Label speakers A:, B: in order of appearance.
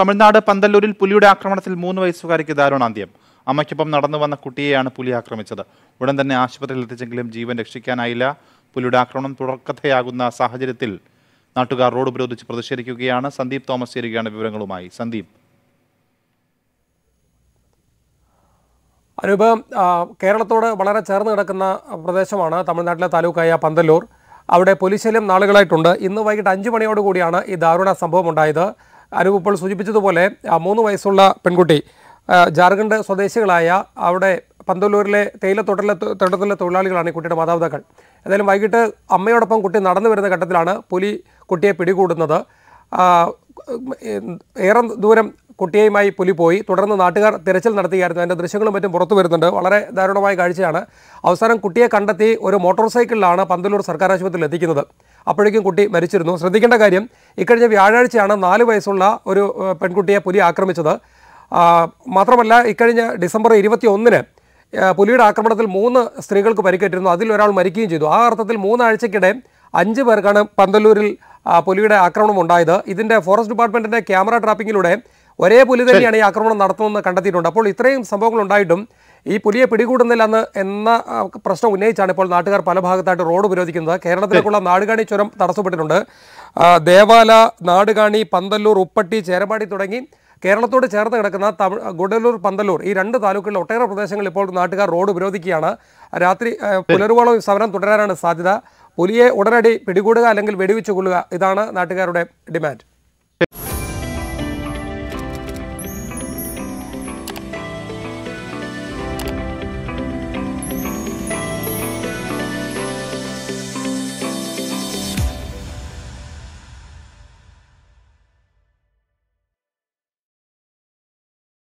A: തമിഴ്നാട് പന്തല്ലൂരിൽ പുലിയുടെ ആക്രമണത്തിൽ മൂന്ന് വയസ്സുകാരിക്ക് ദാരുണാന്ത്യം അമ്മയ്ക്കൊപ്പം നടന്നു വന്ന കുട്ടിയെയാണ് പുലി ആക്രമിച്ചത് ഉടൻ തന്നെ ആശുപത്രിയിൽ എത്തിച്ചെങ്കിലും ജീവൻ രക്ഷിക്കാനായില്ല പുലിയുടെ ആക്രമണം തുടർക്കഥയാകുന്ന സാഹചര്യത്തിൽ നാട്ടുകാർ റോഡ് ഉപരോധിച്ച് പ്രതിഷേധിക്കുകയാണ് സന്ദീപ് തോമസ് ചേരുകയാണ് വിവരങ്ങളുമായി സന്ദീപ് അനുഭവം
B: കേരളത്തോട് വളരെ ചേർന്ന് കിടക്കുന്ന പ്രദേശമാണ് തമിഴ്നാട്ടിലെ താലൂക്കായ പന്തല്ലൂർ അവിടെ പോലീസ് ശല്യം നാളുകളായിട്ടുണ്ട് ഇന്ന് വൈകിട്ട് അഞ്ച് മണിയോടുകൂടിയാണ് ഈ ദാരുണ സംഭവം ഉണ്ടായത് അനൂപ് ഇപ്പോൾ സൂചിപ്പിച്ചതുപോലെ മൂന്ന് വയസ്സുള്ള പെൺകുട്ടി ജാർഖണ്ഡ് സ്വദേശികളായ അവിടെ പന്തല്ലൂരിലെ തേയിലത്തോട്ടത്തിലെ തോട്ടത്തിലെ തൊഴിലാളികളാണ് ഈ കുട്ടിയുടെ മാതാപിതാക്കൾ ഏതായാലും വൈകിട്ട് അമ്മയോടൊപ്പം കുട്ടി നടന്നു വരുന്ന ഘട്ടത്തിലാണ് പുലി കുട്ടിയെ പിടികൂടുന്നത് ഏറെ ദൂരം കുട്ടിയുമായി പുലി പോയി തുടർന്ന് നാട്ടുകാർ തിരച്ചിൽ നടത്തുകയായിരുന്നു അതിൻ്റെ ദൃശ്യങ്ങളും മറ്റും പുറത്തു വരുന്നുണ്ട് വളരെ ദാരുണമായ കാഴ്ചയാണ് അവസാനം കുട്ടിയെ കണ്ടെത്തി ഒരു മോട്ടോർ സൈക്കിളിലാണ് പന്തല്ലൂർ സർക്കാർ ആശുപത്രിയിൽ എത്തിക്കുന്നത് അപ്പോഴേക്കും കുട്ടി മരിച്ചിരുന്നു ശ്രദ്ധിക്കേണ്ട കാര്യം ഇക്കഴിഞ്ഞ വ്യാഴാഴ്ചയാണ് നാല് വയസ്സുള്ള ഒരു പെൺകുട്ടിയെ പുലി ആക്രമിച്ചത് മാത്രമല്ല ഇക്കഴിഞ്ഞ ഡിസംബർ ഇരുപത്തി ഒന്നിന് പുലിയുടെ ആക്രമണത്തിൽ മൂന്ന് സ്ത്രീകൾക്ക് പരിക്കേറ്റിരുന്നു അതിൽ ഒരാൾ മരിക്കുകയും ചെയ്തു ആ അർത്ഥത്തിൽ മൂന്നാഴ്ചക്കിടെ അഞ്ച് പേർക്കാണ് പന്തല്ലൂരിൽ പുലിയുടെ ആക്രമണം ഉണ്ടായത് ഇതിൻ്റെ ഫോറസ്റ്റ് ഡിപ്പാർട്ട്മെൻറ്റിൻ്റെ ക്യാമറ ട്രാപ്പിങ്ങിലൂടെ ഒരേ പുലി തന്നെയാണ് ഈ ആക്രമണം നടത്തുന്നതെന്ന് കണ്ടെത്തിയിട്ടുണ്ട് അപ്പോൾ ഇത്രയും സംഭവങ്ങൾ ഉണ്ടായിട്ടും ഈ പുലിയെ പിടികൂടുന്നില്ലെന്ന് എന്ന പ്രശ്നം ഉന്നയിച്ചാണ് ഇപ്പോൾ നാട്ടുകാർ പല ഭാഗത്തായിട്ട് റോഡ് ഉപരോധിക്കുന്നത് കേരളത്തിലേക്കുള്ള നാടുകാണി ചുരം തടസ്സപ്പെട്ടിട്ടുണ്ട് ദേവാല നാടുകാണി പന്തല്ലൂർ ഉപ്പട്ടി ചേരമ്പാടി തുടങ്ങി കേരളത്തോട് ചേർന്ന് കിടക്കുന്ന തമിഴ് ഗുഡലൂർ പന്തല്ലൂർ ഈ രണ്ട് താലൂക്കുകളിൽ ഒട്ടേറെ പ്രദേശങ്ങളിൽ ഇപ്പോൾ നാട്ടുകാർ റോഡ് ഉപരോധിക്കുകയാണ് രാത്രി പുലരുവോളം സമരം തുടരാനാണ് സാധ്യത പുലിയെ ഉടനടി പിടികൂടുക അല്ലെങ്കിൽ വെടിവെച്ച് കൊള്ളുക ഇതാണ് നാട്ടുകാരുടെ ഡിമാൻഡ്